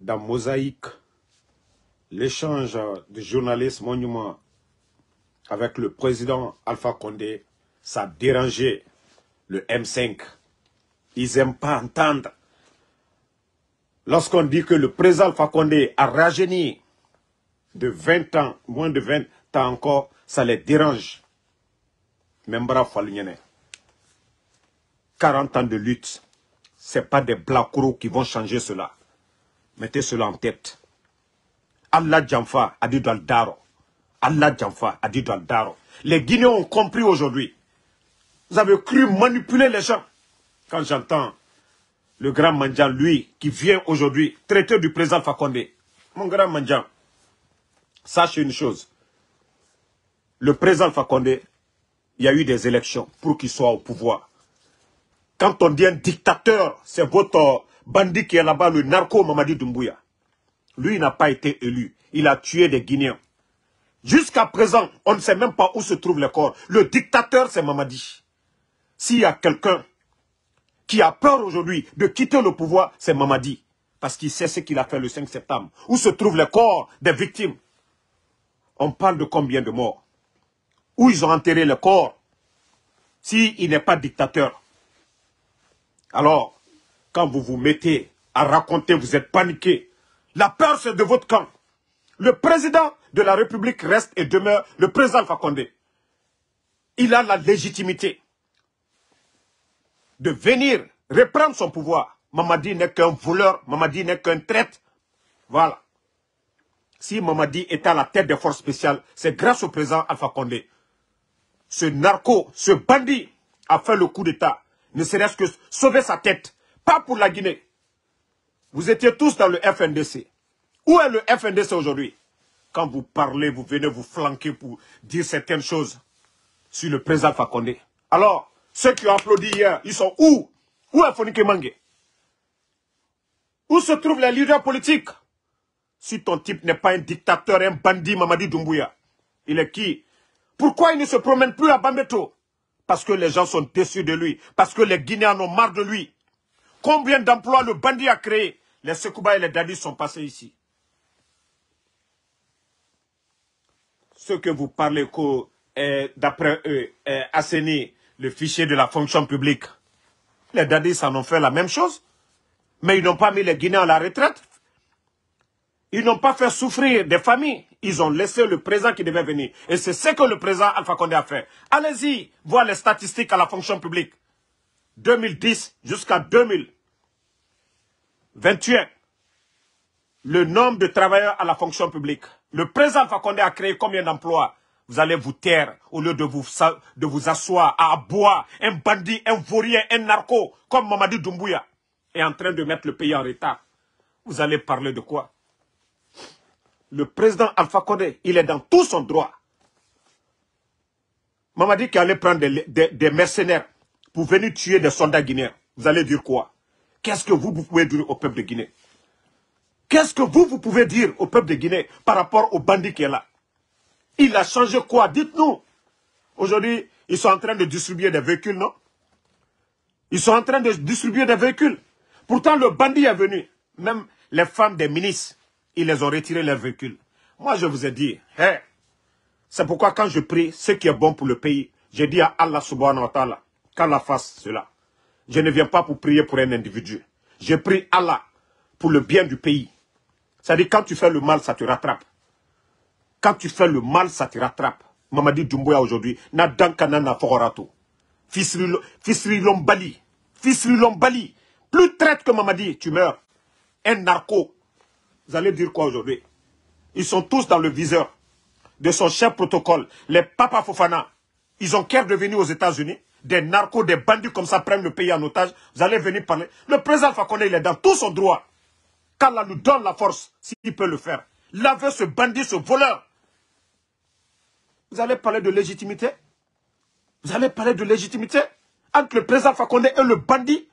dans Mosaïque, l'échange de journalistes monuments avec le président Alpha Condé, ça a dérangé le M5. Ils n'aiment pas entendre. Lorsqu'on dit que le président Alpha Condé a rajeuni de 20 ans, moins de 20 ans encore, ça les dérange. Membra Falunyene. 40 ans de lutte, ce n'est pas des blackouts qui vont changer cela. Mettez cela en tête. Allah Djamfa a dit dans Allah Djamfa a dit dans Les Guinéens ont compris aujourd'hui. Vous avez cru manipuler les gens. Quand j'entends le grand Mandjan, lui, qui vient aujourd'hui, traiteur du président Fakonde, mon grand Mandjan, sache une chose. Le président Fakonde, il y a eu des élections pour qu'il soit au pouvoir. Quand on dit un dictateur, c'est votre bandit qui est là-bas, le narco Mamadi Doumbouya. Lui, n'a pas été élu. Il a tué des Guinéens. Jusqu'à présent, on ne sait même pas où se trouvent les corps. Le dictateur, c'est Mamadi. S'il y a quelqu'un qui a peur aujourd'hui de quitter le pouvoir, c'est Mamadi. Parce qu'il sait ce qu'il a fait le 5 septembre. Où se trouvent les corps des victimes On parle de combien de morts Où ils ont enterré les corps S'il n'est pas dictateur. Alors, quand vous vous mettez à raconter, vous êtes paniqué. La peur, c'est de votre camp. Le président de la République reste et demeure le président Alpha Condé. Il a la légitimité de venir reprendre son pouvoir. Mamadi n'est qu'un voleur, Mamadi n'est qu'un traître. Voilà. Si Mamadi est à la tête des forces spéciales, c'est grâce au président Alpha Condé. Ce narco, ce bandit a fait le coup d'État, ne serait-ce que sauver sa tête pas pour la Guinée. Vous étiez tous dans le FNDC. Où est le FNDC aujourd'hui Quand vous parlez, vous venez vous flanquer pour dire certaines choses sur le président Fakonde. Alors, ceux qui ont applaudi hier, ils sont où Où est Fonike Mange Où se trouvent les leaders politiques Si ton type n'est pas un dictateur, un bandit, Mamadi Doumbouya, il est qui Pourquoi il ne se promène plus à Bambeto Parce que les gens sont déçus de lui. Parce que les Guinéens ont marre de lui. Combien d'emplois le bandit a créé Les Sekouba et les Dadis sont passés ici. Ce que vous parlez d'après eux, le fichier de la fonction publique, les Dadis en ont fait la même chose. Mais ils n'ont pas mis les Guinéens à la retraite. Ils n'ont pas fait souffrir des familles. Ils ont laissé le présent qui devait venir. Et c'est ce que le président Alpha Condé a fait. Allez-y, voir les statistiques à la fonction publique. 2010 jusqu'à 2021, le nombre de travailleurs à la fonction publique. Le président Condé a créé combien d'emplois Vous allez vous taire au lieu de vous, de vous asseoir à boire un bandit, un vaurien, un narco comme Mamadi Doumbouya est en train de mettre le pays en retard. Vous allez parler de quoi Le président Alpha Condé, il est dans tout son droit. Mamadi qui allait prendre des mercenaires pour venir tuer des soldats guinéens, vous allez dire quoi Qu'est-ce que vous, pouvez dire au peuple de Guinée Qu'est-ce que vous, vous pouvez dire au peuple de Guinée par rapport au bandit qui est là Il a changé quoi Dites-nous. Aujourd'hui, ils sont en train de distribuer des véhicules, non Ils sont en train de distribuer des véhicules. Pourtant, le bandit est venu. Même les femmes des ministres, ils les ont retirés, leurs véhicules. Moi, je vous ai dit, hé. c'est pourquoi quand je prie, ce qui est bon pour le pays, j'ai dit à Allah subhanahu wa ta'ala, la face cela. Je ne viens pas pour prier pour un individu. Je prie Allah pour le bien du pays. C'est-à-dire quand tu fais le mal, ça te rattrape. Quand tu fais le mal, ça te rattrape. Mamadi Doumbouya aujourd'hui, na dankana na fororato. Lombali. Plus traite que Mamadi, tu meurs. Un narco. Vous allez dire quoi aujourd'hui Ils sont tous dans le viseur de son cher protocole. Les papas Fofana, ils ont qu'à venir aux États-Unis des narcos, des bandits comme ça prennent le pays en otage, vous allez venir parler. Le président Fakonde, il est dans tout son droit. Qu'Allah nous donne la force, s'il peut le faire. laver ce bandit, ce voleur. Vous allez parler de légitimité Vous allez parler de légitimité Entre le président Fakonde et le bandit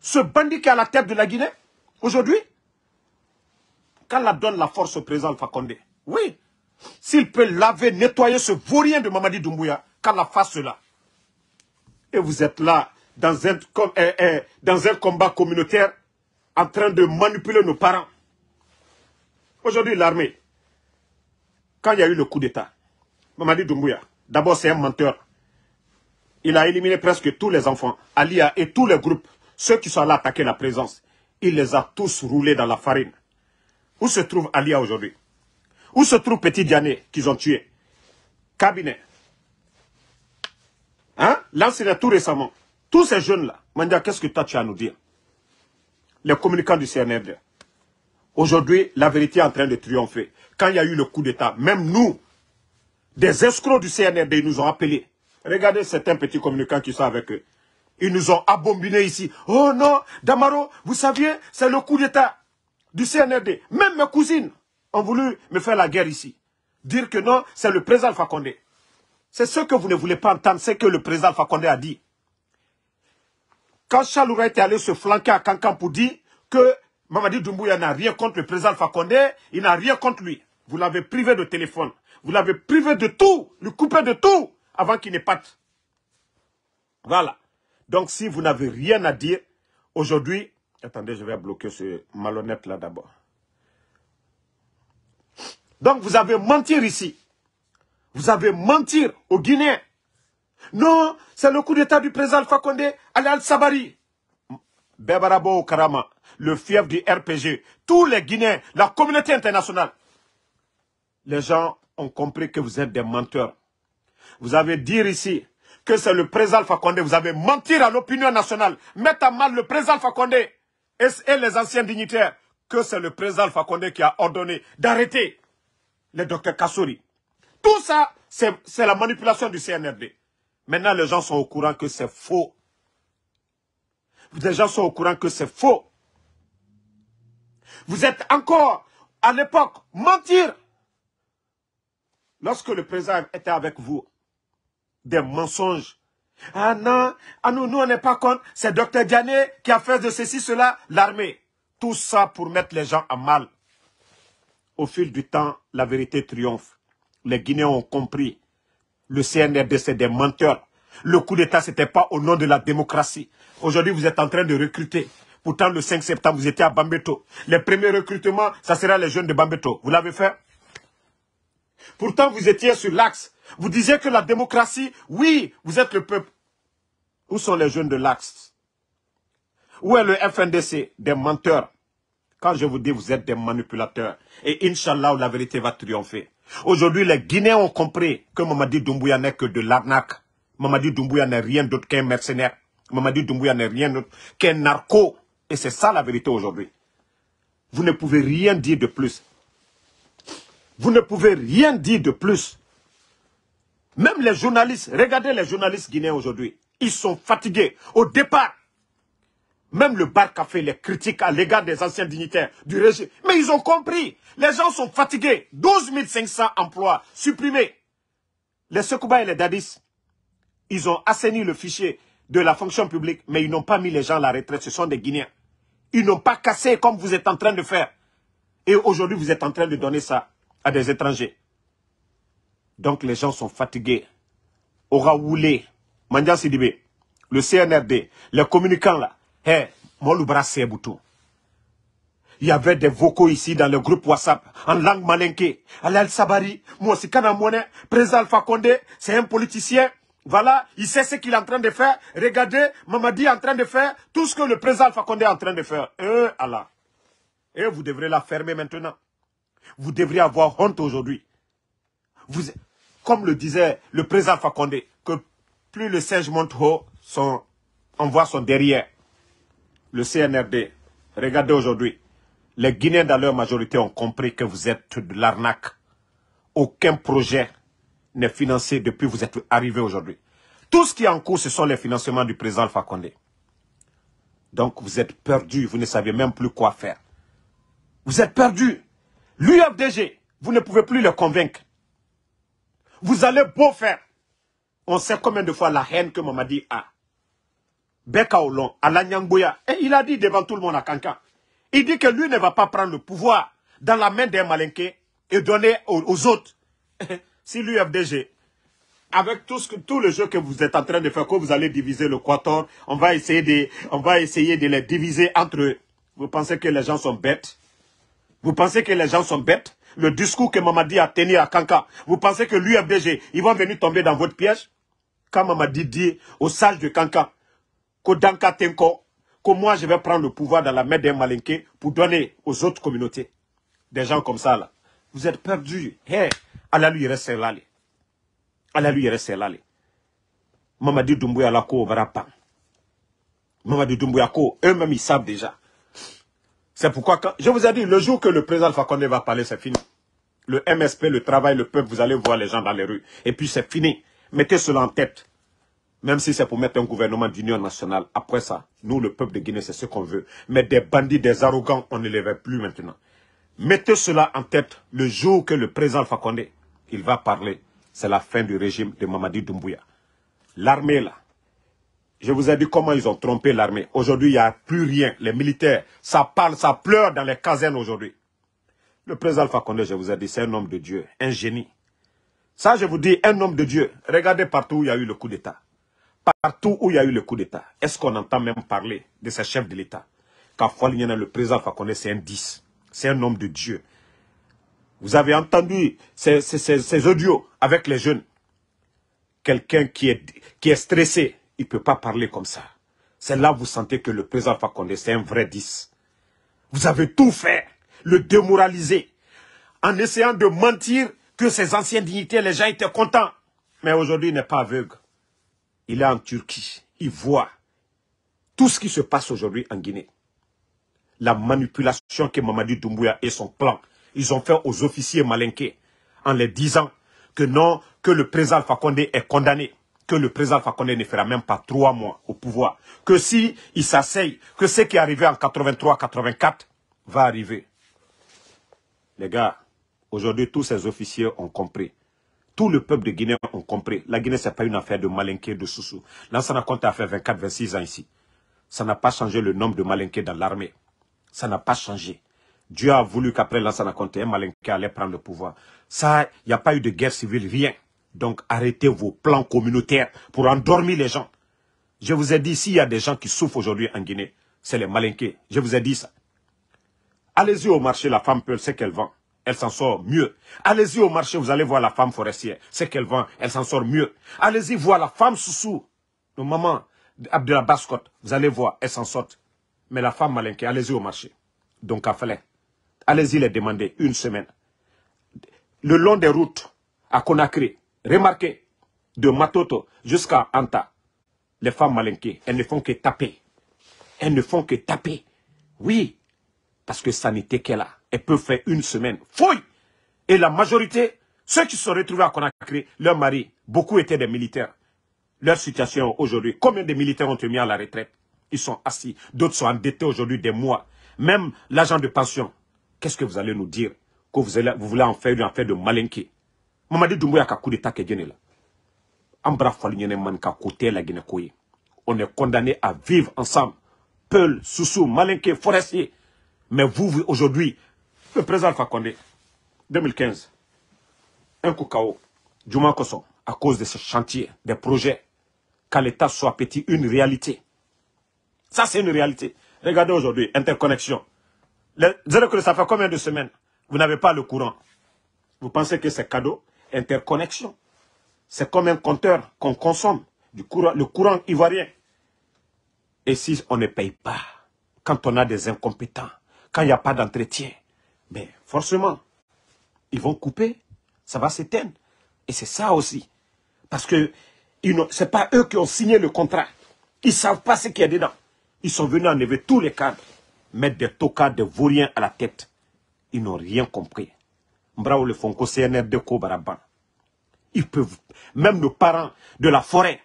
Ce bandit qui est à la tête de la Guinée, aujourd'hui Qu'Allah donne la force au président Fakonde. Oui. S'il peut laver, nettoyer ce vaurien de Mamadi Doumbouya, qu'Allah fasse cela. Et vous êtes là, dans un, euh, euh, dans un combat communautaire, en train de manipuler nos parents. Aujourd'hui, l'armée, quand il y a eu le coup d'État, Mamadi Doumbouya, d'abord c'est un menteur. Il a éliminé presque tous les enfants, Alia et tous les groupes, ceux qui sont allés attaquer la présence. Il les a tous roulés dans la farine. Où se trouve Alia aujourd'hui Où se trouve Petit Diané qu'ils ont tué Cabinet, Hein? Là, c'est tout récemment. Tous ces jeunes-là, Mandia, qu'est-ce que tu as à nous dire Les communicants du CNRD. Aujourd'hui, la vérité est en train de triompher. Quand il y a eu le coup d'État, même nous, des escrocs du CNRD, ils nous ont appelés. Regardez certains petits communicants qui sont avec eux. Ils nous ont abominés ici. Oh non, Damaro, vous saviez, c'est le coup d'État du CNRD. Même mes cousines ont voulu me faire la guerre ici. Dire que non, c'est le président Fakonde. C'est ce que vous ne voulez pas entendre, c'est que le président Fakonde a dit. Quand Chaloura était allé se flanquer à Cancan pour dire que Mamadi Doumbouya n'a rien contre le président Fakonde, il n'a rien contre lui. Vous l'avez privé de téléphone, vous l'avez privé de tout, lui coupé de tout avant qu'il n'épate. Voilà. Donc si vous n'avez rien à dire, aujourd'hui, attendez, je vais bloquer ce malhonnête là d'abord. Donc vous avez menti ici. Vous avez mentir aux Guinéens. Non, c'est le coup d'état du président Alpha Condé à l'Al-Sabari. Bebarabo Karama, le fief du RPG, tous les Guinéens, la communauté internationale. Les gens ont compris que vous êtes des menteurs. Vous avez dit ici que c'est le président Alpha Condé. Vous avez menti à l'opinion nationale, mettre à mal le président Alpha Condé et les anciens dignitaires que c'est le président Alpha Condé qui a ordonné d'arrêter le docteur Kassouri. Tout ça, c'est la manipulation du CNRD. Maintenant, les gens sont au courant que c'est faux. Les gens sont au courant que c'est faux. Vous êtes encore, à l'époque, mentir. Lorsque le président était avec vous, des mensonges. Ah non, à ah nous, nous, on n'est pas contre. C'est Dr Diané qui a fait de ceci, cela, l'armée. Tout ça pour mettre les gens à mal. Au fil du temps, la vérité triomphe. Les Guinéens ont compris. Le CNRD, c'est des menteurs. Le coup d'État, ce n'était pas au nom de la démocratie. Aujourd'hui, vous êtes en train de recruter. Pourtant, le 5 septembre, vous étiez à Bambeto. Les premiers recrutements, ça sera les jeunes de Bambeto. Vous l'avez fait Pourtant, vous étiez sur l'axe. Vous disiez que la démocratie, oui, vous êtes le peuple. Où sont les jeunes de l'axe Où est le FNDC Des menteurs. Quand je vous dis, vous êtes des manipulateurs. Et Inch'Allah, la vérité va triompher. Aujourd'hui, les Guinéens ont compris que Mamadi Doumbouya n'est que de l'arnaque. Mamadi Doumbouya n'est rien d'autre qu'un mercenaire. Mamadi Doumbouya n'est rien d'autre qu'un narco. Et c'est ça la vérité aujourd'hui. Vous ne pouvez rien dire de plus. Vous ne pouvez rien dire de plus. Même les journalistes, regardez les journalistes guinéens aujourd'hui. Ils sont fatigués. Au départ, même le bar café les critiques à l'égard des anciens dignitaires du régime. Mais ils ont compris. Les gens sont fatigués. 12 500 emplois supprimés. Les Sekouba et les Dadis, ils ont assaini le fichier de la fonction publique, mais ils n'ont pas mis les gens à la retraite. Ce sont des Guinéens. Ils n'ont pas cassé comme vous êtes en train de faire. Et aujourd'hui, vous êtes en train de donner ça à des étrangers. Donc les gens sont fatigués. Aura Raoulé, Mandia le CNRD, les communicants là, Hé, Moloubra boutou. Il y avait des vocaux ici dans le groupe WhatsApp, en langue malinké. Al Sabari, aussi, Président Alpha c'est un politicien. Voilà, il sait ce qu'il est en train de faire. Regardez, Mamadi est en train de faire tout ce que le président Alpha est en train de faire. Eh, Allah. Et vous devrez la fermer maintenant. Vous devriez avoir honte aujourd'hui. Vous, comme le disait le président Alpha que plus le singe monte haut, son, on voit son derrière le CNRD, regardez aujourd'hui, les Guinéens dans leur majorité ont compris que vous êtes de l'arnaque. Aucun projet n'est financé depuis que vous êtes arrivé aujourd'hui. Tout ce qui est en cours, ce sont les financements du président Alpha Donc vous êtes perdu, vous ne savez même plus quoi faire. Vous êtes perdu. L'UFDG, vous ne pouvez plus le convaincre. Vous allez beau faire. On sait combien de fois la haine que Mamadi a. Beka et il a dit devant tout le monde à Kanka. il dit que lui ne va pas prendre le pouvoir dans la main des malinqués et donner aux, autres si l'UFDG avec tout, ce que, tout le jeu que vous êtes en train de faire, que vous allez diviser le Quator, on va essayer de, on va essayer de les diviser entre eux. Vous pensez que les gens sont bêtes Vous pensez que les gens sont bêtes Le discours que Mamadi a tenu à Kanka, vous pensez que l'UFDG, ils vont venir tomber dans votre piège Quand Mamadi dit au sages de Kanka, Dankatenko, que moi je vais prendre le pouvoir dans la main d'un malinqué pour donner aux autres communautés. Des gens comme ça là. Vous êtes perdus. Eh, Allah lui reste là. Allah lui reste là. Mamadi Doumbouya Lako pas. Mamadi Doumbouya Ko, eux-mêmes ils savent déjà. C'est pourquoi quand, je vous ai dit, le jour que le président Fakonde va parler, c'est fini. Le MSP, le travail, le peuple, vous allez voir les gens dans les rues. Et puis c'est fini. Mettez cela en tête. Même si c'est pour mettre un gouvernement d'union nationale. Après ça, nous, le peuple de Guinée, c'est ce qu'on veut. Mais des bandits, des arrogants, on ne les veut plus maintenant. Mettez cela en tête le jour que le président Alpha il va parler. C'est la fin du régime de Mamadi Doumbouya. L'armée, là, je vous ai dit comment ils ont trompé l'armée. Aujourd'hui, il n'y a plus rien. Les militaires, ça parle, ça pleure dans les casernes aujourd'hui. Le président Alpha Condé, je vous ai dit, c'est un homme de Dieu, un génie. Ça, je vous dis, un homme de Dieu. Regardez partout où il y a eu le coup d'État partout où il y a eu le coup d'État, est-ce qu'on entend même parler de ce chef de l'État Quand le président Fakonde, c'est un 10. C'est un homme de Dieu. Vous avez entendu ces, audios avec les jeunes. Quelqu'un qui est, qui est stressé, il ne peut pas parler comme ça. C'est là que vous sentez que le président Fakonde, c'est un vrai 10. Vous avez tout fait, le démoraliser, en essayant de mentir que ses anciennes dignités, les gens étaient contents. Mais aujourd'hui, il n'est pas aveugle il est en Turquie, il voit tout ce qui se passe aujourd'hui en Guinée. La manipulation que Mamadi Doumbouya et son plan, ils ont fait aux officiers malinqués en les disant que non, que le président Fakonde est condamné, que le président Fakonde ne fera même pas trois mois au pouvoir, que si il s'asseye, que ce qui est arrivé en 83-84 va arriver. Les gars, aujourd'hui tous ces officiers ont compris tout le peuple de Guinée ont compris. La Guinée, ce n'est pas une affaire de malinqués, de soussous. L'ancien compte a fait 24-26 ans ici. Ça n'a pas changé le nombre de malinqués dans l'armée. Ça n'a pas changé. Dieu a voulu qu'après l'ancien compte, un malinqué allait prendre le pouvoir. Ça, il n'y a pas eu de guerre civile, rien. Donc arrêtez vos plans communautaires pour endormir les gens. Je vous ai dit, s'il y a des gens qui souffrent aujourd'hui en Guinée, c'est les malinqués. Je vous ai dit ça. Allez-y au marché, la femme peut, ce qu'elle vend elle s'en sort mieux. Allez-y au marché, vous allez voir la femme forestière, ce qu'elle vend, elle s'en sort mieux. Allez-y voir la femme sous nos mamans Abdullah Bascotte, vous allez voir, elle s'en sort. Mais la femme malinquée, allez-y au marché. Donc à allez-y les demander une semaine. Le long des routes à Conakry, remarquez, de Matoto jusqu'à Anta, les femmes malinquées, elles ne font que taper. Elles ne font que taper. Oui, parce que ça n'était qu'elle a. Elle peut faire une semaine. Fouille Et la majorité, ceux qui se sont retrouvés à Conakry, leurs maris, beaucoup étaient des militaires. Leur situation aujourd'hui, combien de militaires ont été mis à la retraite Ils sont assis, d'autres sont endettés aujourd'hui des mois. Même l'agent de pension, qu'est-ce que vous allez nous dire Que vous, vous voulez en faire une affaire de malinqué Doumbouya a coup d'état qui là. la On est condamné à vivre ensemble. Peul, Soussou, Malinke, Forestier. Mais vous aujourd'hui, le président Alpha 2015 un coup KO à cause de ce chantier des projets qu'à l'État soit petit une réalité ça c'est une réalité regardez aujourd'hui interconnexion les, que ça fait combien de semaines vous n'avez pas le courant vous pensez que c'est cadeau interconnexion c'est comme un compteur qu'on consomme du courant le courant ivoirien et si on ne paye pas quand on a des incompétents quand il n'y a pas d'entretien mais forcément, ils vont couper, ça va s'éteindre. Et c'est ça aussi. Parce que ce n'est pas eux qui ont signé le contrat. Ils ne savent pas ce qu'il y a dedans. Ils sont venus enlever tous les cadres, mettre des tocards, des vauriens à la tête. Ils n'ont rien compris. Bravo le Fonko, CNR de Kobaraban. Ils peuvent, même nos parents de la forêt,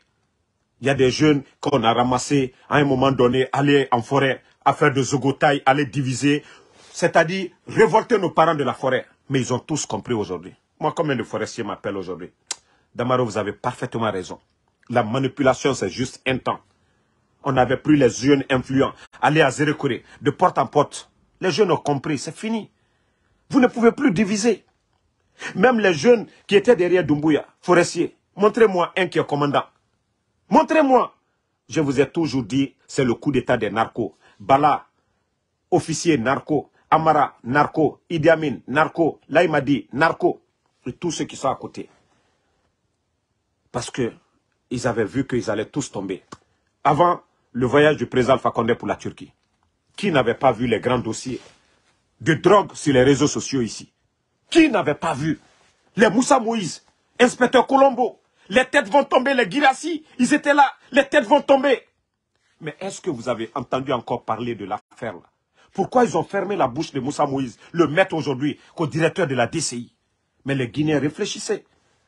il y a des jeunes qu'on a ramassés à un moment donné, aller en forêt, à faire de zogotaï, aller diviser, c'est-à-dire révolter nos parents de la forêt. Mais ils ont tous compris aujourd'hui. Moi, combien de forestiers m'appellent aujourd'hui Damaro, vous avez parfaitement raison. La manipulation, c'est juste un temps. On n'avait plus les jeunes influents. Aller à Zérekoré, de porte en porte. Les jeunes ont compris, c'est fini. Vous ne pouvez plus diviser. Même les jeunes qui étaient derrière Dumbuya, forestiers, montrez-moi un qui est commandant. Montrez-moi. Je vous ai toujours dit, c'est le coup d'état des narcos. Bala, officier narco, Amara, narco, Idi Amin, narco, Laïmadi, narco, et tous ceux qui sont à côté. Parce que ils avaient vu qu'ils allaient tous tomber. Avant le voyage du président Fakonde pour la Turquie, qui n'avait pas vu les grands dossiers de drogue sur les réseaux sociaux ici Qui n'avait pas vu Les Moussa Moïse, inspecteur Colombo, les têtes vont tomber, les Girassi, ils étaient là, les têtes vont tomber. Mais est-ce que vous avez entendu encore parler de l'affaire là pourquoi ils ont fermé la bouche de Moussa Moïse, le maître aujourd'hui, qu'au directeur de la DCI Mais les Guinéens réfléchissaient.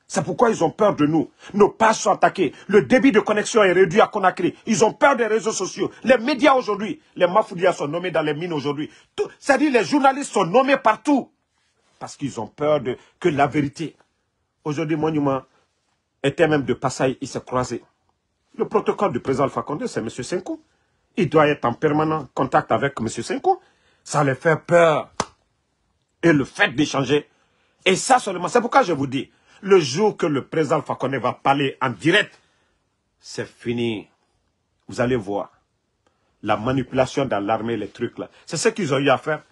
C'est pourquoi ils ont peur de nous. Nos pages sont attaquées. Le débit de connexion est réduit à Conakry. Ils ont peur des réseaux sociaux. Les médias aujourd'hui, les Mafoudias sont nommés dans les mines aujourd'hui. C'est-à-dire les journalistes sont nommés partout. Parce qu'ils ont peur de, que la vérité. Aujourd'hui, Monument était même de Passaï, il s'est croisé. Le protocole du président Alpha Condé, c'est M. Senko il doit être en permanent contact avec M. Senko. Ça les fait peur. Et le fait d'échanger. Et ça seulement, c'est pourquoi je vous dis, le jour que le président Fakone va parler en direct, c'est fini. Vous allez voir. La manipulation dans l'armée, les trucs là. C'est ce qu'ils ont eu à faire.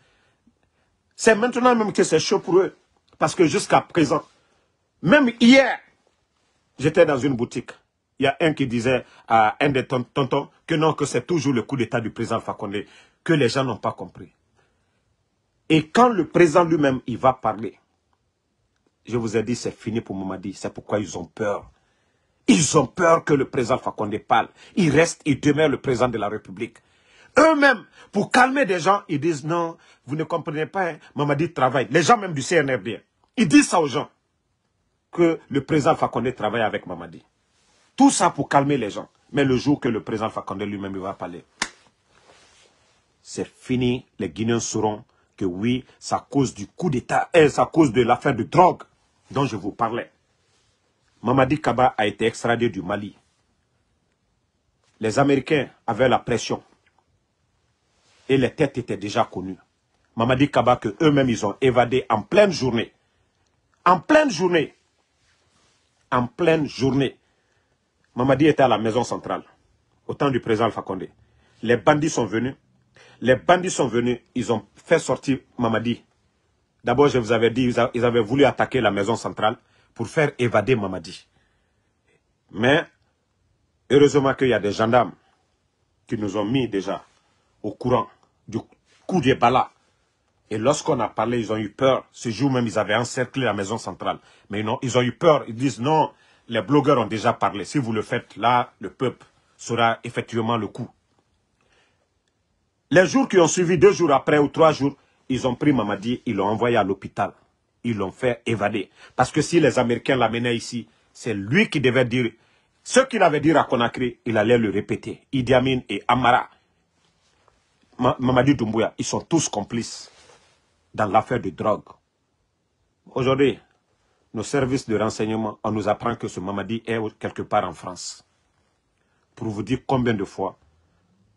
C'est maintenant même que c'est chaud pour eux. Parce que jusqu'à présent, même hier, j'étais dans une boutique. Il y a un qui disait à un des tontons que non, que c'est toujours le coup d'État du président Fakonde, que les gens n'ont pas compris. Et quand le président lui-même, il va parler, je vous ai dit, c'est fini pour Mamadi. C'est pourquoi ils ont peur. Ils ont peur que le président Fakonde parle. Il reste, il demeure le président de la République. Eux-mêmes, pour calmer des gens, ils disent non, vous ne comprenez pas, hein. Mamadi travaille. Les gens même du CNRD, ils disent ça aux gens, que le président Fakonde travaille avec Mamadi. Tout ça pour calmer les gens. Mais le jour que le président Fakonde lui-même va parler, c'est fini. Les Guinéens sauront que oui, c'est à cause du coup d'État et euh, c'est à cause de l'affaire de drogue dont je vous parlais. Mamadi Kaba a été extradé du Mali. Les Américains avaient la pression et les têtes étaient déjà connues. Mamadi Kaba, queux mêmes ils ont évadé en pleine journée. En pleine journée. En pleine journée. Mamadi était à la maison centrale, au temps du président Alpha Condé. Les bandits sont venus. Les bandits sont venus, ils ont fait sortir Mamadi. D'abord, je vous avais dit, ils avaient voulu attaquer la maison centrale pour faire évader Mamadi. Mais, heureusement qu'il y a des gendarmes qui nous ont mis déjà au courant du coup des Et lorsqu'on a parlé, ils ont eu peur. Ce jour même, ils avaient encerclé la maison centrale. Mais ils ont eu peur. Ils disent non, les blogueurs ont déjà parlé. Si vous le faites, là, le peuple sera effectivement le coup. Les jours qui ont suivi, deux jours après ou trois jours, ils ont pris Mamadi, ils l'ont envoyé à l'hôpital. Ils l'ont fait évader. Parce que si les Américains l'amenaient ici, c'est lui qui devait dire ce qu'il avait dit à Conakry, il allait le répéter. Idi et Amara, Mamadi Doumbouya, ils sont tous complices dans l'affaire de drogue. Aujourd'hui, nos services de renseignement, on nous apprend que ce Mamadi est quelque part en France. Pour vous dire combien de fois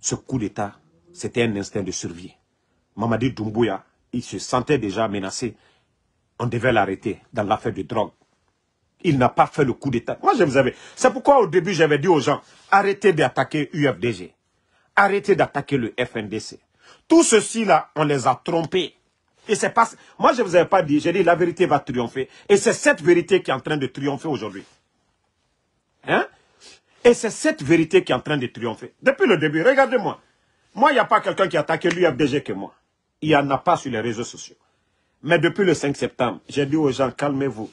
ce coup d'État, c'était un instinct de survie. Mamadi Doumbouya, il se sentait déjà menacé. On devait l'arrêter dans l'affaire de drogue. Il n'a pas fait le coup d'État. Moi, je vous avais... C'est pourquoi au début, j'avais dit aux gens, arrêtez d'attaquer UFDG. Arrêtez d'attaquer le FNDC. Tout ceci-là, on les a trompés. Et c'est pas... Moi, je ne vous avais pas dit, j'ai dit la vérité va triompher. Et c'est cette vérité qui est en train de triompher aujourd'hui. Hein Et c'est cette vérité qui est en train de triompher. Depuis le début, regardez-moi. Moi, il n'y a pas quelqu'un qui a attaqué l'UFDG que moi. Il n'y en a pas sur les réseaux sociaux. Mais depuis le 5 septembre, j'ai dit aux gens, calmez-vous.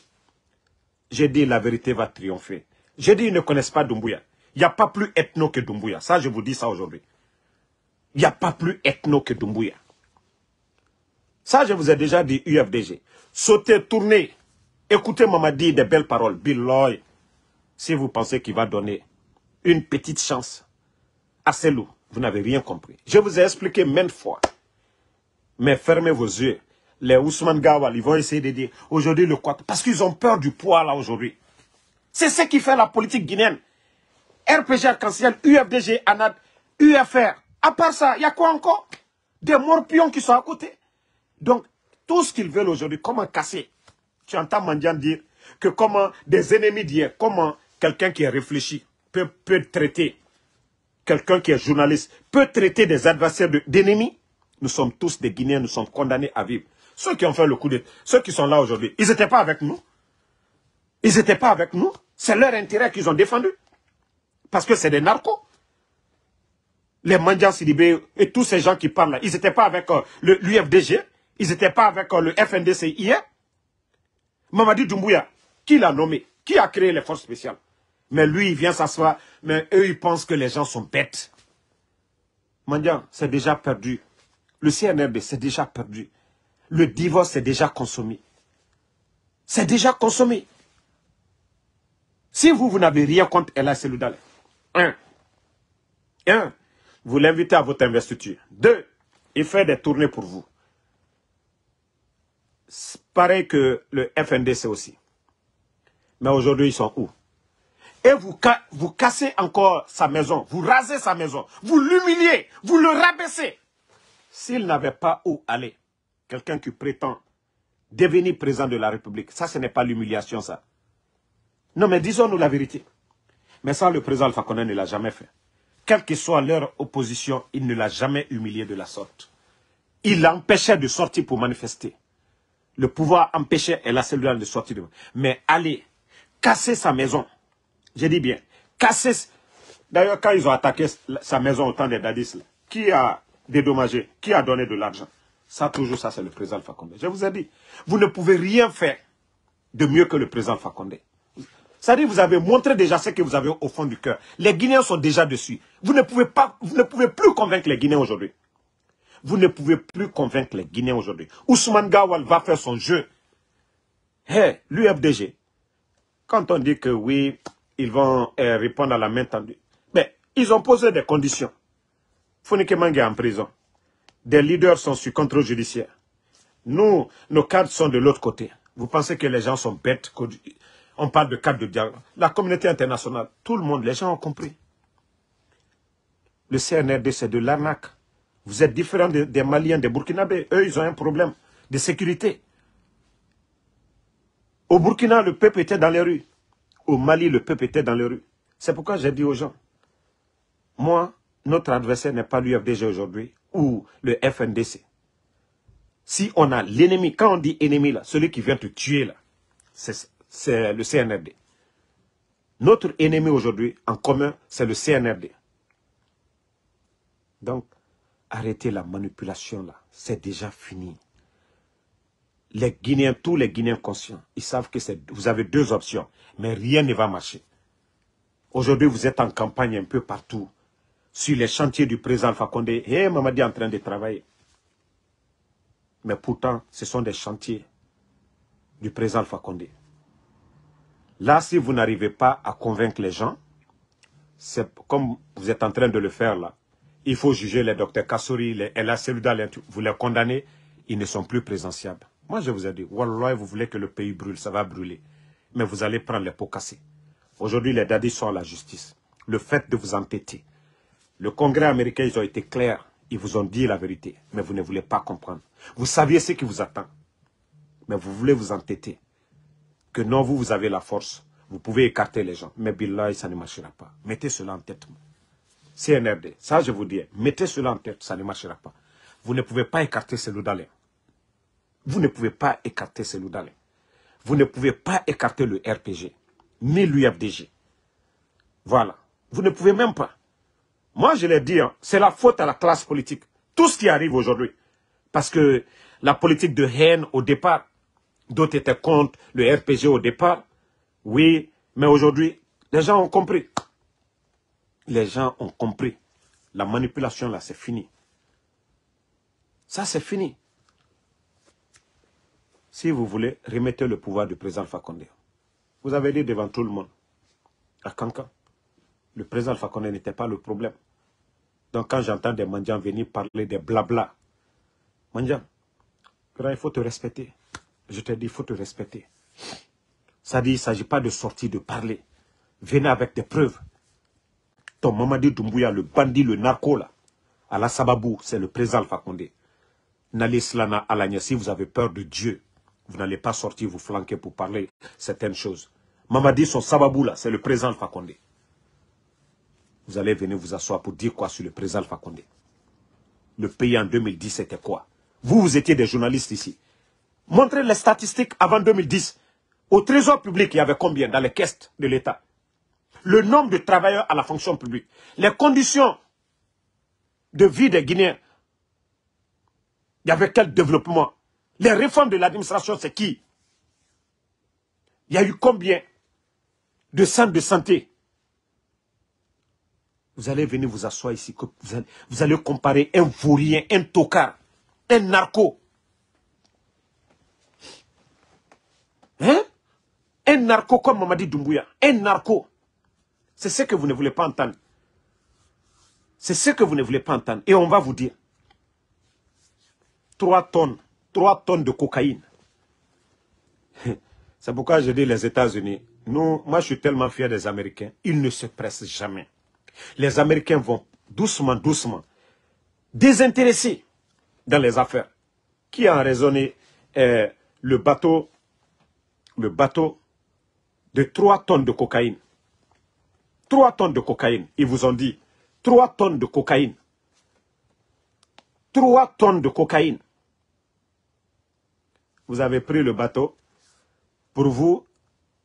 J'ai dit, la vérité va triompher. J'ai dit, ils ne connaissent pas Doumbouya. Il n'y a pas plus ethno que Doumbouya. Ça, je vous dis ça aujourd'hui. Il n'y a pas plus ethno que Doumbouya. Ça, je vous ai déjà dit, UFDG. Sautez, tournez. Écoutez Mamadi des belles paroles. Billoy, si vous pensez qu'il va donner une petite chance à ces loups, vous n'avez rien compris. Je vous ai expliqué maintes fois. Mais fermez vos yeux. Les Ousmane Gawal, ils vont essayer de dire aujourd'hui le quoi Parce qu'ils ont peur du poids là aujourd'hui. C'est ce qui fait la politique guinéenne. RPG arc-en-ciel, UFDG, ANAD, UFR. À part ça, il y a quoi encore Des morpions qui sont à côté. Donc, tout ce qu'ils veulent aujourd'hui, comment casser Tu entends Mandian dire que comment des ennemis d'hier, comment quelqu'un qui est réfléchi peut, peut traiter, quelqu'un qui est journaliste peut traiter des adversaires d'ennemis Nous sommes tous des Guinéens, nous sommes condamnés à vivre. Ceux qui ont fait le coup d'État, ceux qui sont là aujourd'hui, ils n'étaient pas avec nous. Ils n'étaient pas avec nous. C'est leur intérêt qu'ils ont défendu. Parce que c'est des narcos. Les Mandians Sidibé et tous ces gens qui parlent là, ils n'étaient pas avec euh, l'UFDG. Ils n'étaient pas avec euh, le FNDC hier. Hein? Mamadi Doumbouya, qui l'a nommé Qui a créé les forces spéciales Mais lui, il vient s'asseoir. Mais eux, ils pensent que les gens sont bêtes. Mandian, c'est déjà perdu. Le CNRB, c'est déjà perdu. Le divorce, c'est déjà consommé. C'est déjà consommé. Si vous, vous n'avez rien contre Ella Seloudal, un, un, vous l'invitez à votre investiture. Deux, il fait des tournées pour vous pareil que le FNDC aussi. Mais aujourd'hui, ils sont où Et vous, vous cassez encore sa maison, vous rasez sa maison, vous l'humiliez, vous le rabaissez. S'il n'avait pas où aller, quelqu'un qui prétend devenir président de la République, ça, ce n'est pas l'humiliation, ça. Non, mais disons-nous la vérité. Mais ça, le président Alpha Condé ne l'a jamais fait. Quelle que soit leur opposition, il ne l'a jamais humilié de la sorte. Il l'empêchait de sortir pour manifester le pouvoir empêchait la cellule de sortir moi. Mais allez, casser sa maison, j'ai dit bien, casser... D'ailleurs, quand ils ont attaqué sa maison au temps des Dadis, qui a dédommagé, qui a donné de l'argent Ça, toujours, ça, c'est le président Fakonde. Je vous ai dit, vous ne pouvez rien faire de mieux que le président Fakonde. cest dire vous avez montré déjà ce que vous avez au fond du cœur. Les Guinéens sont déjà dessus. Vous ne pouvez, pas, vous ne pouvez plus convaincre les Guinéens aujourd'hui. Vous ne pouvez plus convaincre les Guinéens aujourd'hui. Ousmane Gawal va faire son jeu. Hé, l'UFDG, quand on dit que oui, ils vont euh, répondre à la main tendue, mais ils ont posé des conditions. Founike est en prison. Des leaders sont sur contrôle judiciaire. Nous, nos cadres sont de l'autre côté. Vous pensez que les gens sont bêtes On parle de cadres de dialogue. La communauté internationale, tout le monde, les gens ont compris. Le CNRD, c'est de l'arnaque. Vous êtes différents des, Maliens, des Burkinabés. Eux, ils ont un problème de sécurité. Au Burkina, le peuple était dans les rues. Au Mali, le peuple était dans les rues. C'est pourquoi j'ai dit aux gens, moi, notre adversaire n'est pas l'UFDG aujourd'hui ou le FNDC. Si on a l'ennemi, quand on dit ennemi là, celui qui vient te tuer là, c'est le CNRD. Notre ennemi aujourd'hui en commun, c'est le CNRD. Donc, arrêtez la manipulation là. C'est déjà fini. Les Guinéens, tous les Guinéens conscients, ils savent que vous avez deux options, mais rien ne va marcher. Aujourd'hui, vous êtes en campagne un peu partout, sur les chantiers du président Fakonde. Hé, hey, eh, Mamadi est en train de travailler. Mais pourtant, ce sont des chantiers du président Fakonde. Là, si vous n'arrivez pas à convaincre les gens, c'est comme vous êtes en train de le faire là, il faut juger les docteurs Kassouri, les vous les condamnez, ils ne sont plus présentiables. Moi, je vous ai dit, Wallah, vous voulez que le pays brûle, ça va brûler. Mais vous allez prendre les pots cassés. Aujourd'hui, les dadis sont à la justice. Le fait de vous entêter. Le Congrès américain, ils ont été clairs. Ils vous ont dit la vérité, mais vous ne voulez pas comprendre. Vous saviez ce qui vous attend, mais vous voulez vous entêter. Que non, vous, vous avez la force. Vous pouvez écarter les gens. Mais Billah, ça ne marchera pas. Mettez cela en tête. CNRD. Ça, je vous dis, mettez cela en tête, ça ne marchera pas. Vous ne pouvez pas écarter celui d'Alain. Vous ne pouvez pas écarter celui d'Alain. Vous ne pouvez pas écarter le RPG, ni l'UFDG. Voilà. Vous ne pouvez même pas. Moi, je l'ai dit, hein, c'est la faute à la classe politique. Tout ce qui arrive aujourd'hui. Parce que la politique de haine au départ, d'autres étaient contre le RPG au départ. Oui, mais aujourd'hui, les gens ont compris les gens ont compris. La manipulation, là, c'est fini. Ça, c'est fini. Si vous voulez, remettez le pouvoir du président Fakonde. Vous avez dit devant tout le monde, à Kankan, le président Fakonde n'était pas le problème. Donc quand j'entends des mandiens venir parler des blabla, mandjan, il faut te respecter. Je te dis, il faut te respecter. Ça dit, il ne s'agit pas de sortir, de parler. Venez avec des preuves. Mamadi Doumbouya, le bandit, le narco, là, à la Sababou, c'est le président Fakonde si vous avez peur de Dieu. Vous n'allez pas sortir vous flanquer pour parler certaines choses. Mamadi, son Sababou, là, c'est le président Fakonde Vous allez venir vous asseoir pour dire quoi sur le président Fakonde Le pays en 2010, c'était quoi Vous, vous étiez des journalistes ici. Montrez les statistiques avant 2010. Au trésor public, il y avait combien dans les caisses de l'État le nombre de travailleurs à la fonction publique, les conditions de vie des Guinéens, il y avait quel développement Les réformes de l'administration, c'est qui Il y a eu combien de centres de santé Vous allez venir vous asseoir ici, vous allez, comparer un vaurien, un tocard, un narco. Hein Un narco comme Mamadi Doumbouya, un narco. C'est ce que vous ne voulez pas entendre. C'est ce que vous ne voulez pas entendre. Et on va vous dire. Trois tonnes, Trois tonnes de cocaïne. C'est pourquoi je dis les États-Unis. Nous, moi, je suis tellement fier des Américains. Ils ne se pressent jamais. Les Américains vont doucement, doucement, désintéressés dans les affaires. Qui a raisonné euh, le bateau, le bateau de 3 tonnes de cocaïne 3 tonnes de cocaïne. Ils vous ont dit 3 tonnes de cocaïne. 3 tonnes de cocaïne. Vous avez pris le bateau. Pour vous,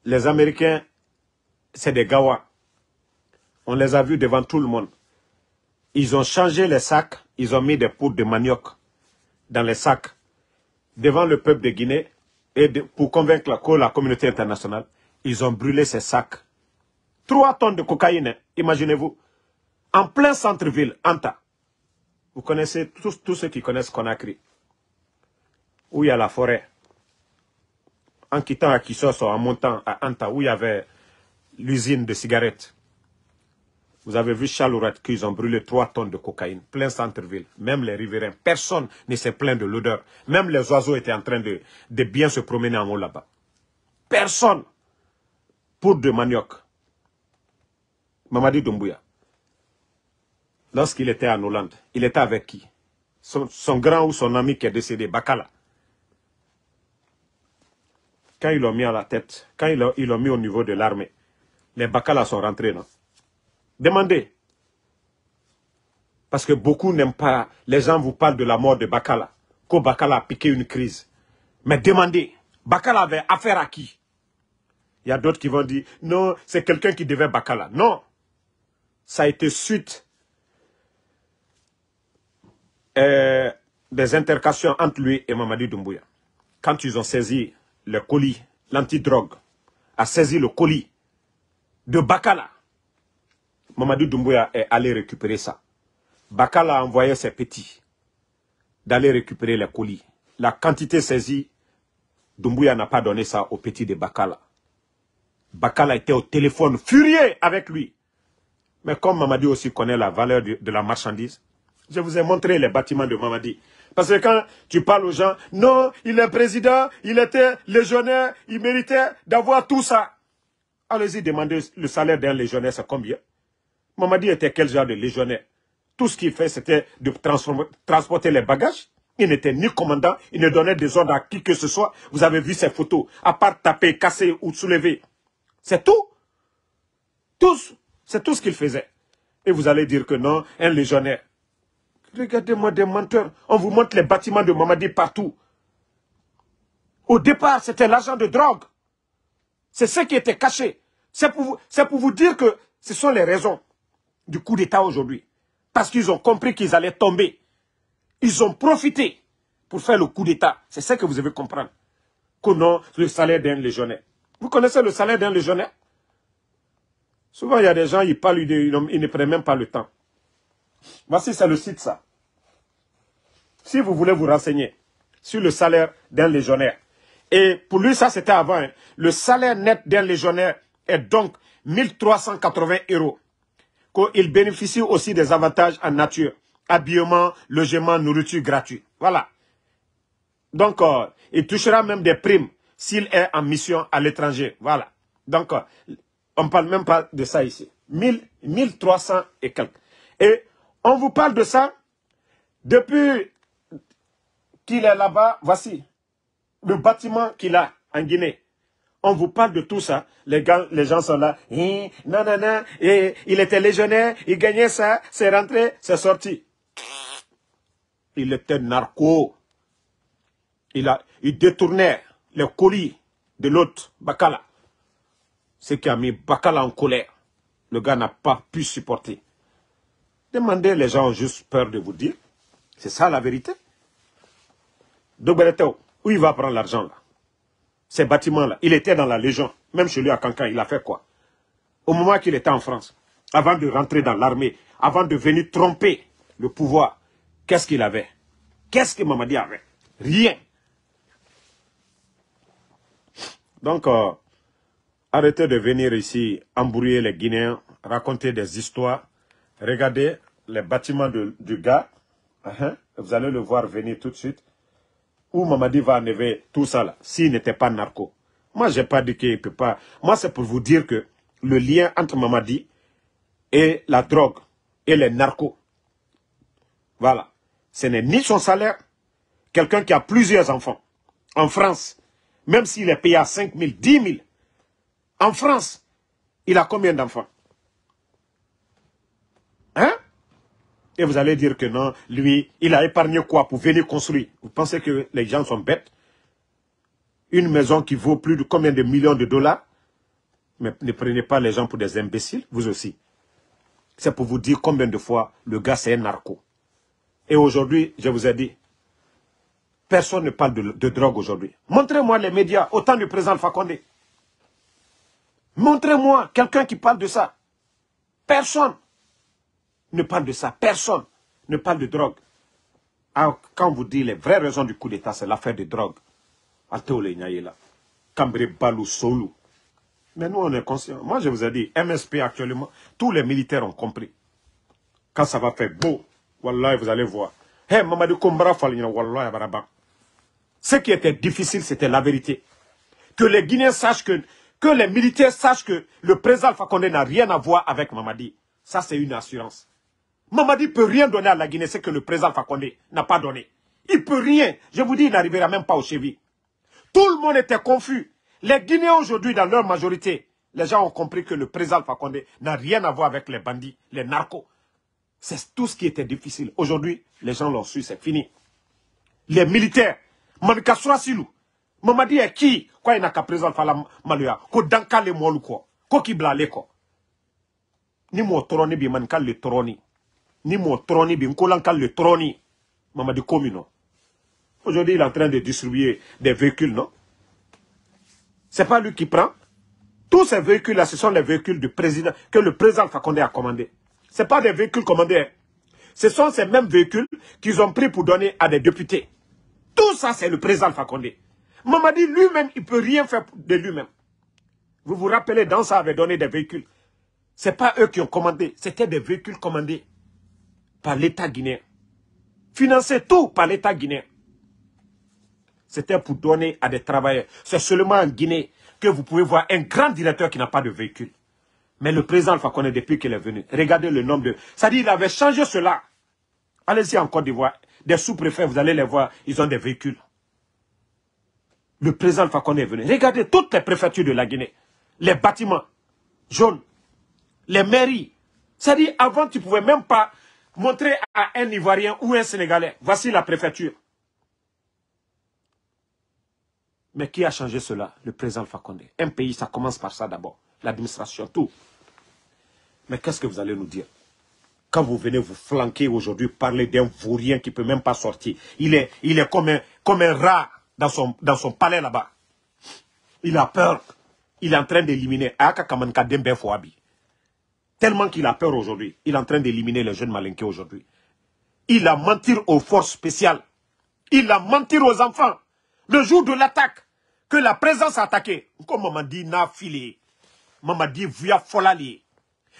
les Américains, c'est des gawa. On les a vus devant tout le monde. Ils ont changé les sacs. Ils ont mis des poudres de manioc dans les sacs devant le peuple de Guinée et pour convaincre la communauté internationale. Ils ont brûlé ces sacs 3 tonnes de cocaïne, imaginez-vous, en plein centre-ville, Anta. Vous connaissez tous, ceux qui connaissent Conakry, où il y a la forêt. En quittant à en montant à Anta, où il y avait l'usine de cigarettes. Vous avez vu Charles qu'ils ont brûlé 3 tonnes de cocaïne, plein centre-ville. Même les riverains, personne ne s'est plaint de l'odeur. Même les oiseaux étaient en train de, de bien se promener en haut là-bas. Personne pour de manioc. Mamadi Doumbouya, lorsqu'il était en Hollande, il était avec qui son, grand ou son ami qui est décédé, Bakala. Quand ils l'ont mis à la tête, quand ils l'ont mis au niveau de l'armée, les Bakala sont rentrés, non Demandez. Parce que beaucoup n'aiment pas, les gens vous parlent de la mort de Bakala, que Bakala a piqué une crise. Mais demandez, Bakala avait affaire à qui Il y a d'autres qui vont dire, non, c'est quelqu'un qui devait Bakala. Non, ça a été suite euh, des intercations entre lui et Mamadi Doumbouya. Quand ils ont saisi le colis, l'antidrogue a saisi le colis de Bakala. Mamadou Doumbouya est allé récupérer ça. Bakala a envoyé ses petits d'aller récupérer les colis. La quantité saisie, Doumbouya n'a pas donné ça aux petits de Bakala. Bakala était au téléphone furieux avec lui. Mais comme Mamadi aussi connaît la valeur de, la marchandise, je vous ai montré les bâtiments de Mamadi. Parce que quand tu parles aux gens, non, il est président, il était légionnaire, il méritait d'avoir tout ça. Allez-y demander le salaire d'un légionnaire, c'est combien Mamadi était quel genre de légionnaire Tout ce qu'il fait, c'était de transporter les bagages. Il n'était ni commandant, il ne donnait des ordres à qui que ce soit. Vous avez vu ces photos, à part taper, casser ou soulever. C'est tout. Tous c'est tout ce qu'il faisait. Et vous allez dire que non, un légionnaire. Regardez-moi des menteurs. On vous montre les bâtiments de Mamadi partout. Au départ, c'était l'agent de drogue. C'est ce qui était caché. C'est pour, vous dire que ce sont les raisons du coup d'État aujourd'hui. Parce qu'ils ont compris qu'ils allaient tomber. Ils ont profité pour faire le coup d'État. C'est ça que vous devez comprendre. Que non, le salaire d'un légionnaire. Vous connaissez le salaire d'un légionnaire Souvent, il y a des gens, ils ne prennent même pas le temps. Voici, c'est le site, ça. Si vous voulez vous renseigner sur le salaire d'un légionnaire, et pour lui, ça, c'était avant, hein. le salaire net d'un légionnaire est donc 1380 euros. Il bénéficie aussi des avantages en nature, habillement, logement, nourriture gratuite. Voilà. Donc, euh, il touchera même des primes s'il est en mission à l'étranger. Voilà. Donc, euh, on ne parle même pas de ça ici. 1000, 1300 et quelques. Et on vous parle de ça depuis qu'il est là-bas. Voici le bâtiment qu'il a en Guinée. On vous parle de tout ça. Les, gars, les gens sont là. non, non, Et, il était légionnaire. Il gagnait ça. C'est rentré. C'est sorti. Il était narco. Il, a, il détournait les colis de l'autre, Bakala ce qui a mis Bakala en colère. Le gars n'a pas pu supporter. Demandez, les gens ont juste peur de vous dire. C'est ça la vérité. Donc, ben, où il va prendre l'argent là Ces bâtiments-là, il était dans la Légion. Même chez lui à Cancan, il a fait quoi Au moment qu'il était en France, avant de rentrer dans l'armée, avant de venir tromper le pouvoir, qu'est-ce qu'il avait Qu'est-ce que Mamadi avait Rien. Donc, euh, Arrêtez de venir ici embrouiller les Guinéens, raconter des histoires. Regardez les bâtiments du gars. Hein, vous allez le voir venir tout de suite. Où Mamadi va enlever tout ça là, s'il n'était pas narco. Moi, je n'ai pas dit qu'il ne peut pas. Moi, c'est pour vous dire que le lien entre Mamadi et la drogue et les narcos. Voilà. Ce n'est ni son salaire, quelqu'un qui a plusieurs enfants en France, même s'il est payé à 5 000, 10 000, en France, il a combien d'enfants Hein Et vous allez dire que non, lui, il a épargné quoi pour venir construire Vous pensez que les gens sont bêtes Une maison qui vaut plus de combien de millions de dollars Mais ne prenez pas les gens pour des imbéciles, vous aussi. C'est pour vous dire combien de fois le gars c'est un narco. Et aujourd'hui, je vous ai dit, personne ne parle de, drogue aujourd'hui. Montrez-moi les médias, autant du président Fakonde. Montrez-moi quelqu'un qui parle de ça. Personne ne parle de ça. Personne ne parle de drogue. Ah, quand vous dites les vraies raisons du coup d'État, c'est l'affaire de drogue. Balou Mais nous, on est conscients. Moi, je vous ai dit, MSP actuellement, tous les militaires ont compris. Quand ça va faire beau, Wallah, vous allez voir. Mamadou Wallah, Ce qui était difficile, c'était la vérité. Que les Guinéens sachent que que les militaires sachent que le président Alpha n'a rien à voir avec Mamadi. Ça, c'est une assurance. Mamadi peut rien donner à la Guinée, c'est que le président Alpha n'a pas donné. Il peut rien. Je vous dis, il n'arrivera même pas au cheville. Tout le monde était confus. Les Guinéens aujourd'hui, dans leur majorité, les gens ont compris que le président Alpha n'a rien à voir avec les bandits, les narcos. C'est tout ce qui était difficile. Aujourd'hui, les gens l'ont su, c'est fini. Les militaires, Mankassoua Silou, mamadi ya eh, ki qui ina ka president fala maluya ko dankale molu ko ko ki le ko ni mo trône bi man le trône ni mo bi ko le troni. mamadi komino aujourd'hui il est en train de distribuer des véhicules non c'est pas lui qui prend tous ces véhicules là ce sont les véhicules du président que le président Fakonde a commandé c'est pas des véhicules commandés ce sont ces mêmes véhicules qu'ils ont pris pour donner à des députés tout ça c'est le président Fakonde dit, lui-même, il ne peut rien faire de lui-même. Vous vous rappelez, dans il avait donné des véhicules. Ce n'est pas eux qui ont commandé, c'était des véhicules commandés par l'État guinéen. Financés tout par l'État guinéen. C'était pour donner à des travailleurs. C'est seulement en Guinée que vous pouvez voir un grand directeur qui n'a pas de véhicule. Mais le président Alpha Condé, depuis qu'il est venu, regardez le nombre de... Ça dit, il avait changé cela. Allez-y encore Côte d'Ivoire. Des sous-préfets, vous allez les voir, ils ont des véhicules le président Fakonde est venu. Regardez toutes les préfectures de la Guinée, les bâtiments jaunes, les mairies. C'est-à-dire, avant, tu ne pouvais même pas montrer à un Ivoirien ou un Sénégalais, voici la préfecture. Mais qui a changé cela Le président Fakonde. Un pays, ça commence par ça d'abord. L'administration, tout. Mais qu'est-ce que vous allez nous dire quand vous venez vous flanquer aujourd'hui, parler d'un vaurien qui ne peut même pas sortir. Il est, il est comme, comme un rat dans son, dans son palais là-bas. Il a peur. Il est en train d'éliminer ben Tellement qu'il a peur aujourd'hui. Il est en train d'éliminer les jeunes malinqués aujourd'hui. Il a menti aux forces spéciales. Il a menti aux enfants. Le jour de l'attaque, que la présence a attaqué. Comme maman dit, n'a filé. Maman dit, via folali.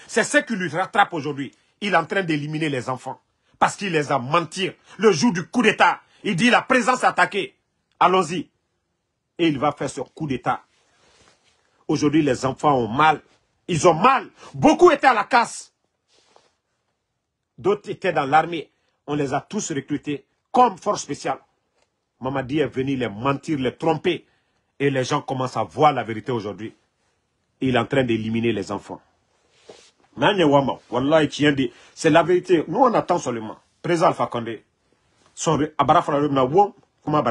C'est ce qui lui rattrape aujourd'hui. Il est en train d'éliminer les enfants. Parce qu'il les a menti. Le jour du coup d'État, il dit la présence attaquée. Allons-y. Et il va faire ce coup d'État. Aujourd'hui, les enfants ont mal. Ils ont mal. Beaucoup étaient à la casse. D'autres étaient dans l'armée. On les a tous recrutés comme force spéciale. Mamadi est venu les mentir, les tromper. Et les gens commencent à voir la vérité aujourd'hui. Il est en train d'éliminer les enfants. C'est la vérité. Nous, on attend seulement. Président Alpha Condé. Son Kuma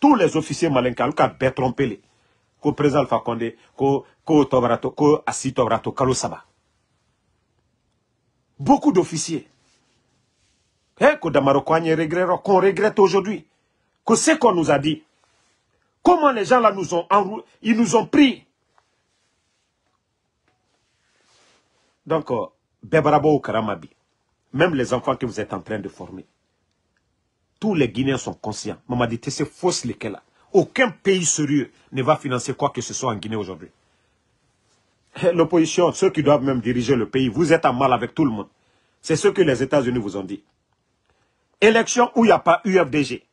tous les officiers malenka qui trompés, bɛɛ le ko président alpha conde ko ko ko beaucoup d'officiers eh ko damaro qu'on regrette aujourd'hui que ce qu'on nous a dit comment les gens là nous ont enrou... ils nous ont pris donc euh, bɛɛ Karamabi, même les enfants que vous êtes en train de former tous les Guinéens sont conscients. dit, c'est fausse lesquels là. Aucun pays sérieux ne va financer quoi que ce soit en Guinée aujourd'hui. L'opposition, ceux qui doivent même diriger le pays, vous êtes en mal avec tout le monde. C'est ce que les États-Unis vous ont dit. Élection où il n'y a pas UFDG.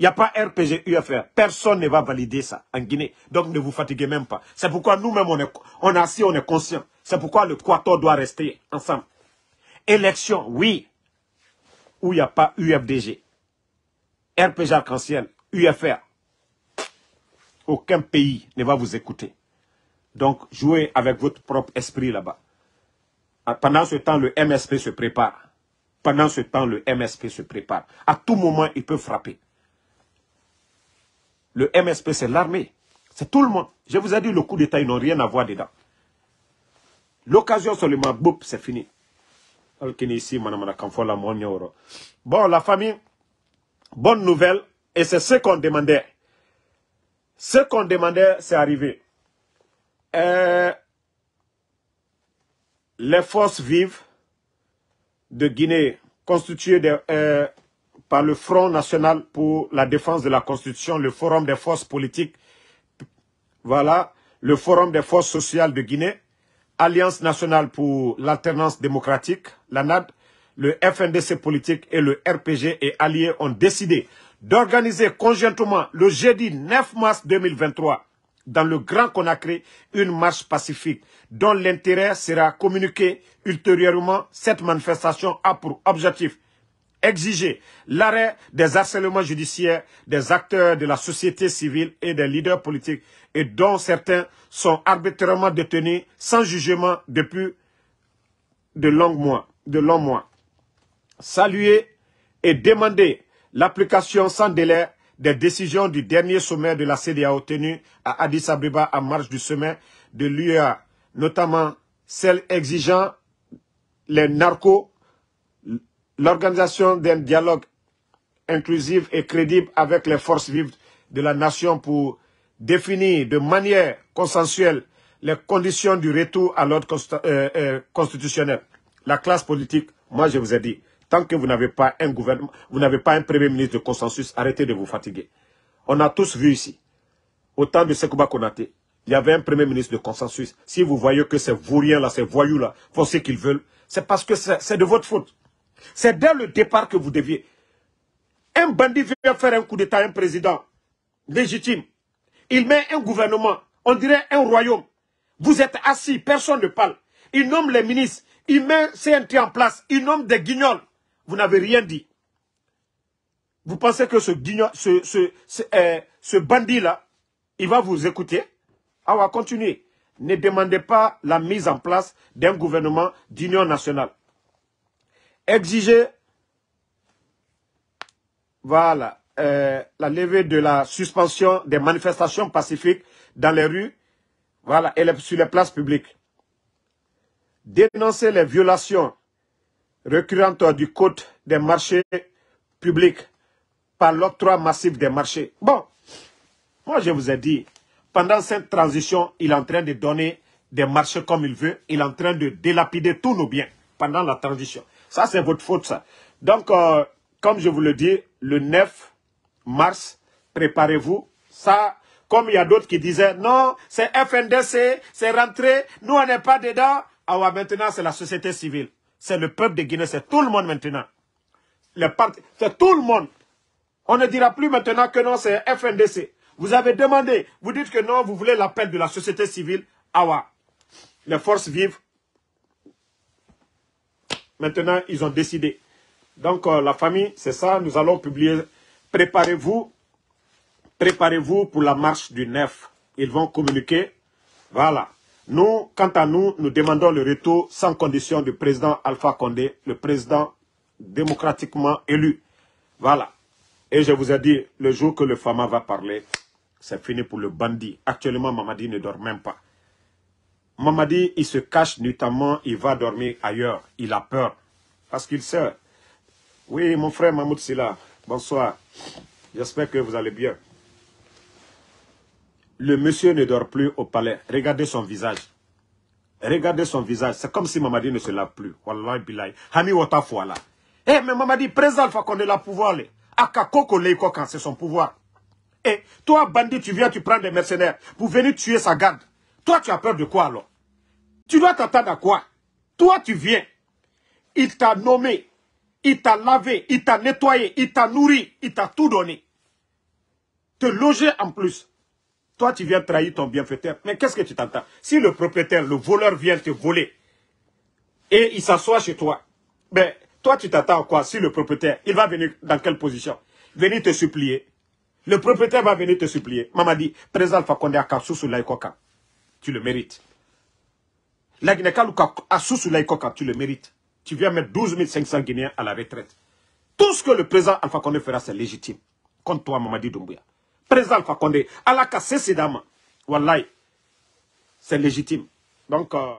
Il n'y a pas RPG, UFR. Personne ne va valider ça en Guinée. Donc ne vous fatiguez même pas. C'est pourquoi nous-mêmes, on est, assis, on est conscient. C'est pourquoi le Quator doit rester ensemble. Élection, oui, où il n'y a pas UFDG. RPG Arc-en-Ciel, UFR. Aucun pays ne va vous écouter. Donc, jouez avec votre propre esprit là-bas. Ah, pendant ce temps, le MSP se prépare. Pendant ce temps, le MSP se prépare. À tout moment, il peut frapper. Le MSP, c'est l'armée. C'est tout le monde. Je vous ai dit, le coup d'État, ils n'ont rien à voir dedans. L'occasion seulement, boum, c'est fini. Bon, la famille, Bonne nouvelle, et c'est ce qu'on demandait. Ce qu'on demandait, c'est arrivé. Euh, les forces vives de Guinée, constituées euh, par le Front National pour la défense de la Constitution, le Forum des forces politiques, voilà, le Forum des forces sociales de Guinée, Alliance nationale pour l'alternance démocratique, l'ANAD, le FNDC politique et le RPG et alliés ont décidé d'organiser conjointement le jeudi 9 mars 2023 dans le Grand Conakry une marche pacifique dont l'intérêt sera communiqué ultérieurement. Cette manifestation a pour objectif exiger l'arrêt des harcèlements judiciaires des acteurs de la société civile et des leaders politiques et dont certains sont arbitrairement détenus sans jugement depuis de longs mois. De longs mois saluer et demander l'application sans délai des décisions du dernier sommet de la CDAO tenu à Addis Abeba en marge du sommet de l'UEA, notamment celle exigeant les narcos, l'organisation d'un dialogue inclusif et crédible avec les forces vives de la nation pour définir de manière consensuelle les conditions du retour à l'ordre euh, euh, constitutionnel. La classe politique, moi je vous ai dit, Tant que vous n'avez pas un gouvernement, vous n'avez pas un premier ministre de consensus, arrêtez de vous fatiguer. On a tous vu ici, au temps de Sekouba Konate, il y avait un premier ministre de consensus. Si vous voyez que ces vauriens-là, ces voyous-là font ce qu'ils veulent, c'est parce que c'est de votre faute. C'est dès le départ que vous deviez. Un bandit vient faire un coup d'État un président légitime. Il met un gouvernement, on dirait un royaume. Vous êtes assis, personne ne parle. Il nomme les ministres, il met CNT en place, il nomme des guignols. Vous n'avez rien dit. Vous pensez que ce, eh, bandit-là, il va vous écouter ah on va continuer. Ne demandez pas la mise en place d'un gouvernement d'union nationale. Exigez, voilà, euh, la levée de la suspension des manifestations pacifiques dans les rues, voilà, et sur les places publiques. Dénoncez les violations récurrente du côté des marchés publics par l'octroi massif des marchés. Bon, moi je vous ai dit, pendant cette transition, il est en train de donner des marchés comme il veut. Il est en train de délapider tous nos biens pendant la transition. Ça, c'est votre faute, ça. Donc, euh, comme je vous le dis, le 9 mars, préparez-vous. Ça, comme il y a d'autres qui disaient, non, c'est FNDC, c'est rentré, nous, on n'est pas dedans. Ah maintenant, c'est la société civile c'est le peuple de Guinée, c'est tout le monde maintenant. c'est tout le monde. On ne dira plus maintenant que non, c'est FNDC. Vous avez demandé, vous dites que non, vous voulez l'appel de la société civile. Awa, les forces vivent. Maintenant, ils ont décidé. Donc, euh, la famille, c'est ça. Nous allons publier. Préparez-vous. Préparez-vous pour la marche du neuf. Ils vont communiquer. Voilà. Nous, quant à nous, nous demandons le retour sans condition du président Alpha Condé, le président démocratiquement élu. Voilà. Et je vous ai dit, le jour que le FAMA va parler, c'est fini pour le bandit. Actuellement, Mamadi ne dort même pas. Mamadi, il se cache notamment, il va dormir ailleurs. Il a peur. Parce qu'il sait. Oui, mon frère Mahmoud Silla, bonsoir. J'espère que vous allez bien. Le monsieur ne dort plus au palais. Regardez son visage. Regardez son visage. C'est comme si Mamadi ne se lave plus. Wallahi billahi. Hami watafouala. Eh, mais Mamadi, faut qu'on ait l'a pouvoir. Akakoko Leikokan, c'est son pouvoir. Eh, toi, bandit, tu viens, tu prends des mercenaires pour venir tuer sa garde. Toi, tu as peur de quoi alors Tu dois t'attendre à quoi Toi, tu viens. Il t'a nommé. Il t'a lavé. Il t'a nettoyé. Il t'a nourri. Il t'a tout donné. Te loger en plus. Toi, tu viens trahir ton bienfaiteur. Mais qu'est-ce que tu t'attends Si le propriétaire, le voleur vient te voler et il s'assoit chez toi, ben, toi, tu t'attends à quoi Si le propriétaire, il va venir dans quelle position Venir te supplier. Le propriétaire va venir te supplier. Maman dit, présente Fakonde sous Laikoka. Tu le mérites. La Guinée-Kaluka ah, sous Laikoka, tu le mérites. Tu viens mettre 12 500 Guinéens à la retraite. Tout ce que le président Alpha Condé fera, c'est légitime. Contre toi, Mamadi Doumbouya présent Alpha à la casse c'est Wallahi. c'est légitime donc. Euh,